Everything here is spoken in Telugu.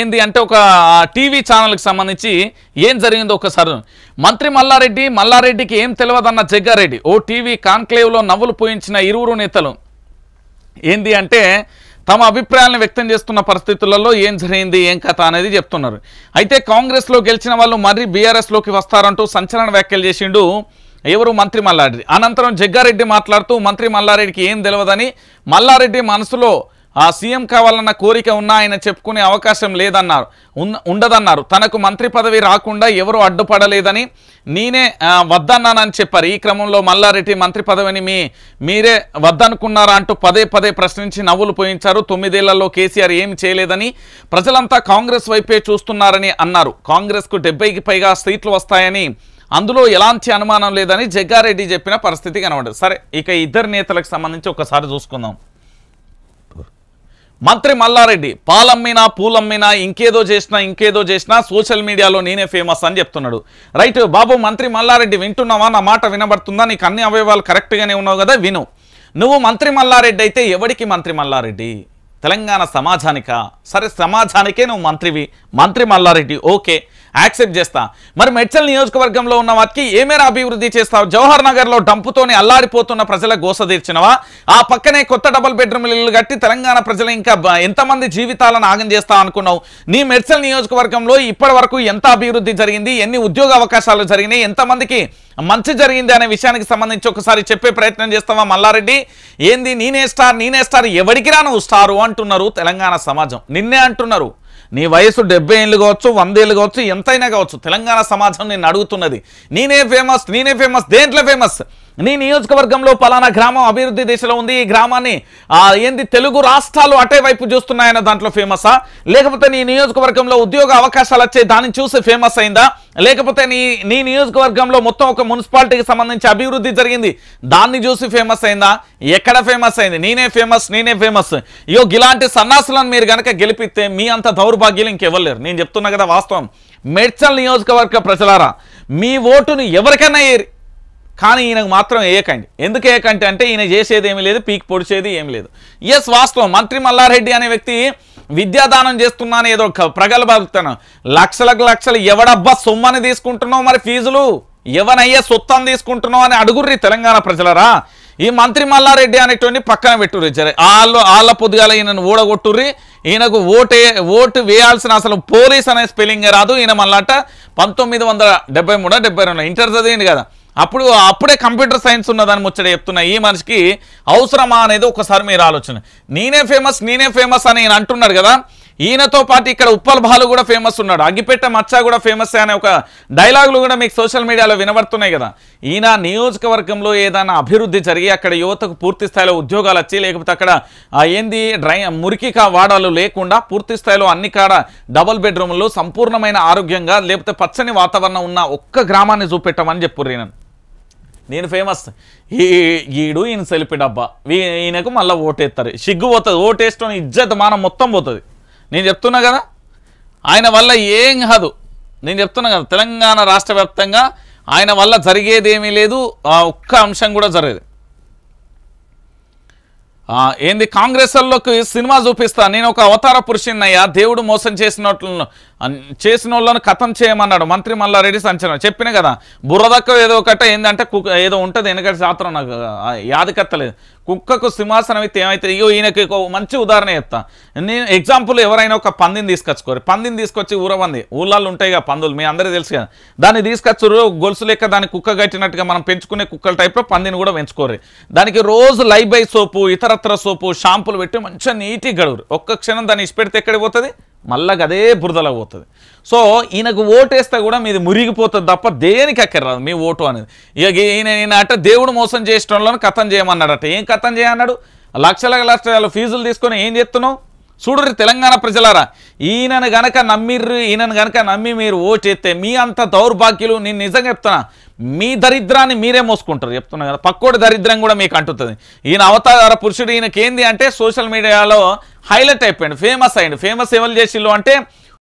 ఏంది అంటే ఒక టీవీ ఛానల్కి సంబంధించి ఏం జరిగిందో ఒకసారి మంత్రి మల్లారెడ్డి మల్లారెడ్డికి ఏం తెలియదన్న జగ్గారెడ్డి ఓ టీవీ కాన్క్లేవ్లో నవ్వులు పోయించిన ఇరువురు నేతలు ఏంది అంటే తమ అభిప్రాయాలను వ్యక్తం చేస్తున్న పరిస్థితులలో ఏం జరిగింది ఏం కథ అనేది చెప్తున్నారు అయితే కాంగ్రెస్లో గెలిచిన వాళ్ళు మరీ బీఆర్ఎస్లోకి వస్తారంటూ సంచలన వ్యాఖ్యలు చేసిండు ఎవరు మంత్రి మల్లారెడ్డి అనంతరం జగ్గారెడ్డి మాట్లాడుతూ మంత్రి మల్లారెడ్డికి ఏం తెలియదని మల్లారెడ్డి మనసులో ఆ సీఎం కావాలన్న కోరిక ఉన్నా ఆయన చెప్పుకునే అవకాశం లేదన్నారు ఉండదన్నారు తనకు మంత్రి పదవి రాకుండా ఎవరు అడ్డుపడలేదని నేనే వద్దన్నానని చెప్పారు ఈ క్రమంలో మల్లారెడ్డి మంత్రి పదవిని మీ మీరే వద్దనుకున్నారా అంటూ పదే పదే ప్రశ్నించి నవ్వులు పోయించారు తొమ్మిదేళ్లలో కేసీఆర్ ఏం చేయలేదని ప్రజలంతా కాంగ్రెస్ వైపే చూస్తున్నారని అన్నారు కాంగ్రెస్కు డెబ్బైకి పైగా సీట్లు వస్తాయని అందులో ఎలాంటి అనుమానం లేదని జగ్గారెడ్డి చెప్పిన పరిస్థితి కనబడదు సరే ఇక ఇద్దరు నేతలకు సంబంధించి ఒకసారి చూసుకుందాం మంత్రి మల్లారెడ్డి పాలమ్మినా పూలమ్మినా ఇంకేదో చేసినా ఇంకేదో చేసినా సోషల్ మీడియాలో నేనే ఫేమస్ అని చెప్తున్నాడు రైట్ బాబు మంత్రి మల్లారెడ్డి వింటున్నావా నా మాట వినబడుతుందా నీకు అన్ని అవయవాలు కరెక్ట్గానే ఉన్నావు కదా విను నువ్వు మంత్రి మల్లారెడ్డి అయితే ఎవడికి మంత్రి మల్లారెడ్డి తెలంగాణ సమాజానికా సరే సమాజానికే నువ్వు మంత్రివి మంత్రి మల్లారెడ్డి ఓకే యాక్సెప్ట్ చేస్తా మరి మెడ్చల్ నియోజకవర్గంలో ఉన్న వాటికి ఏమేరా అభివృద్ధి చేస్తావు జవహర్ నగర్లో డంపుతోని అల్లాడిపోతున్న ప్రజల గోస తీర్చినవా ఆ పక్కనే కొత్త డబుల్ బెడ్రూమ్ ఇల్లు కట్టి తెలంగాణ ప్రజలు ఇంకా ఎంతమంది జీవితాలను ఆగం చేస్తావు అనుకున్నావు నీ మెడ్చల్ నియోజకవర్గంలో ఇప్పటి వరకు ఎంత అభివృద్ధి జరిగింది ఎన్ని ఉద్యోగ అవకాశాలు జరిగినాయి ఎంతమందికి మంచి జరిగింది అనే విషయానికి సంబంధించి ఒకసారి చెప్పే ప్రయత్నం చేస్తావా మల్లారెడ్డి ఏంది నేనే స్టార్ నేనే స్టార్ ఎవరికి రాను స్టారు అంటున్నారు తెలంగాణ సమాజం నిన్నే అంటున్నారు నీ వయసు డెబ్బై ఏళ్ళు కావచ్చు వంద ఏళ్ళు కావచ్చు ఎంతైనా కావచ్చు తెలంగాణ సమాజం నేను అడుగుతున్నది నేనే ఫేమస్ నేనే ఫేమస్ దేంట్లో ఫేమస్ నీ నియోజకవర్గంలో పలానా గ్రామం అభివృద్ధి దిశలో ఉంది ఈ గ్రామాన్ని ఏంది తెలుగు రాష్ట్రాలు అటే వైపు చూస్తున్నాయన్న దాంట్లో ఫేమసా లేకపోతే నీ నియోజకవర్గంలో ఉద్యోగ అవకాశాలు వచ్చే దాన్ని చూసి ఫేమస్ అయిందా లేకపోతే నీ నీ నియోజకవర్గంలో మొత్తం ఒక మున్సిపాలిటీకి సంబంధించి అభివృద్ధి జరిగింది దాన్ని చూసి ఫేమస్ అయిందా ఎక్కడ ఫేమస్ అయింది నేనే ఫేమస్ నేనే ఫేమస్ ఇయో ఇలాంటి సన్నాసులను మీరు కనుక గెలిపిస్తే మీ అంత దౌర్భాగ్యులు ఇంకెవ్వలేరు నేను చెప్తున్నా కదా వాస్తవం మెడ్చల్ నియోజకవర్గ ప్రజలారా మీ ఓటును ఎవరికైనా కానీ ఈయనకు మాత్రం ఏకండి ఎందుకు ఏకంటే అంటే ఈయన చేసేది ఏమీ లేదు పీక్ పొడిచేది ఏమి లేదు ఎస్ వాస్తవం మంత్రి మల్లారెడ్డి అనే వ్యక్తి విద్యాదానం చేస్తున్నాను ఏదో ప్రగలబాగుతాను లక్షలకు లక్షలు ఎవడబ్బా సొమ్మని తీసుకుంటున్నావు మరి ఫీజులు ఎవనయ్యే సొత్తాన్ని తీసుకుంటున్నావు అని అడుగుర్రి తెలంగాణ ప్రజలరా ఈ మంత్రి మల్లారెడ్డి అనేటువంటి పక్కన పెట్టుర్రి వాళ్ళు వాళ్ళ పొద్దుగాల ఈయనను ఊడగొట్టుర్రి ఈయనకు ఓటే ఓటు వేయాల్సిన అసలు పోలీస్ అనే స్పెల్లింగ్ రాదు ఈయన మళ్ళా పంతొమ్మిది వందల డెబ్బై మూడో డెబ్బై రెండు ఇంటర్ చదివింది కదా అప్పుడు అప్పుడే కంప్యూటర్ సైన్స్ ఉన్నదాన్ని ముచ్చట చెప్తున్నా ఈ మనిషికి అవసరమా అనేది ఒకసారి మీరు ఆలోచన నేనే ఫేమస్ నేనే ఫేమస్ అని ఈయన అంటున్నాడు కదా ఈయనతో పాటు ఇక్కడ ఉప్పల్ బాలు కూడా ఫేమస్ ఉన్నాడు అగ్గిపెట్ట మచ్చ కూడా ఫేమస్ అనే ఒక డైలాగులు కూడా మీకు సోషల్ మీడియాలో వినబడుతున్నాయి కదా ఈయన నియోజకవర్గంలో ఏదైనా అభివృద్ధి జరిగి అక్కడ యువతకు పూర్తి స్థాయిలో ఉద్యోగాలు వచ్చి లేకపోతే అక్కడ ఏంది డ్రై మురికి వాడాలు లేకుండా పూర్తి స్థాయిలో అన్ని కాడ డబుల్ బెడ్రూమ్లో సంపూర్ణమైన ఆరోగ్యంగా లేకపోతే పచ్చని వాతావరణం ఉన్న ఒక్క గ్రామాన్ని చూపెట్టమని చెప్పారు నేను నేను ఫేమస్ ఈ ఈడు ఈయన సెలిపి డబ్బా ఈయనకు మళ్ళీ ఓటేస్తారు సిగ్గు పోతుంది ఓటేసుకొని ఇజ్జత్ మానం మొత్తం పోతుంది నేను చెప్తున్నా కదా ఆయన వల్ల ఏం కాదు నేను చెప్తున్నా కదా తెలంగాణ రాష్ట్ర ఆయన వల్ల జరిగేదేమీ లేదు ఆ ఒక్క అంశం కూడా జరగదు ఏంది కాంగ్రెస్లోకి సినిమా చూపిస్తా నేను ఒక అవతార పురుషున్నయ్యా దేవుడు మోసం చేసినట్లు చేసిన వాళ్ళను కథం చేయమన్నాడు మంత్రి మల్లారెడ్డి సంచలనం చెప్పిన కదా బుర్రదక్క ఏదో ఒకటే ఏంటంటే కుక్క ఏదో ఉంటుంది ఎందుకంటే జాతర నాకు యాదికత్తలేదు కుక్కకు సింహాసనం అయితే ఏమైతే అయ్యో ఈయనకి మంచి ఉదాహరణ చెప్తా నేను ఎగ్జాంపుల్ ఎవరైనా ఒక పందిని తీసుకొచ్చుకోరు పందిని తీసుకొచ్చి ఊరవంది ఊళ్ళల్లో ఉంటాయి కదా పందులు మీ అందరూ తెలుసు కదా దాన్ని తీసుకొచ్చురు గొలుసు లెక్క దాన్ని కుక్క కట్టినట్టుగా మనం పెంచుకునే కుక్కల టైప్లో పందిని కూడా పెంచుకోరు దానికి రోజు లైబై సోపు ఇతర నవరత్న సోపు షాంపులు పెట్టి మంచిగా నీట్గా గడువురు ఒక్క క్షణం దాన్ని ఇష్టపెడితే ఎక్కడికి పోతుంది మళ్ళాగా అదే బురదలో పోతుంది సో ఈయనకు ఓటు వేస్తే కూడా మీది మురిగిపోతుంది తప్ప దేనికి అక్కర్రాదు మీ ఓటు అనేది ఇక ఈయన ఈయన అట దేవుడు మోసం చేసడంలో కథం చేయమన్నాడట ఏం కథం చేయమన్నాడు లక్షల లక్షల ఫీజులు తీసుకొని ఏం చెప్తున్నావు చూడరు తెలంగాణ ప్రజలారా ఈయనను గనక నమ్మిర్రు ఈయనను గనక నమ్మి మీరు ఓటు మీ అంత దౌర్భాగ్యులు నేను నిజంగా చెప్తున్నా మీ దరిద్రాన్ని మీరే మోసుకుంటారు చెప్తున్నా కదా పక్కోడి దరిద్రం కూడా మీకు అంటుతుంది ఈయన అవతార పురుషుడు ఈయనకేంది అంటే సోషల్ మీడియాలో హైలైట్ అయిపోయాడు ఫేమస్ అయ్యాడు ఫేమస్ ఎవరు చేసిల్లు అంటే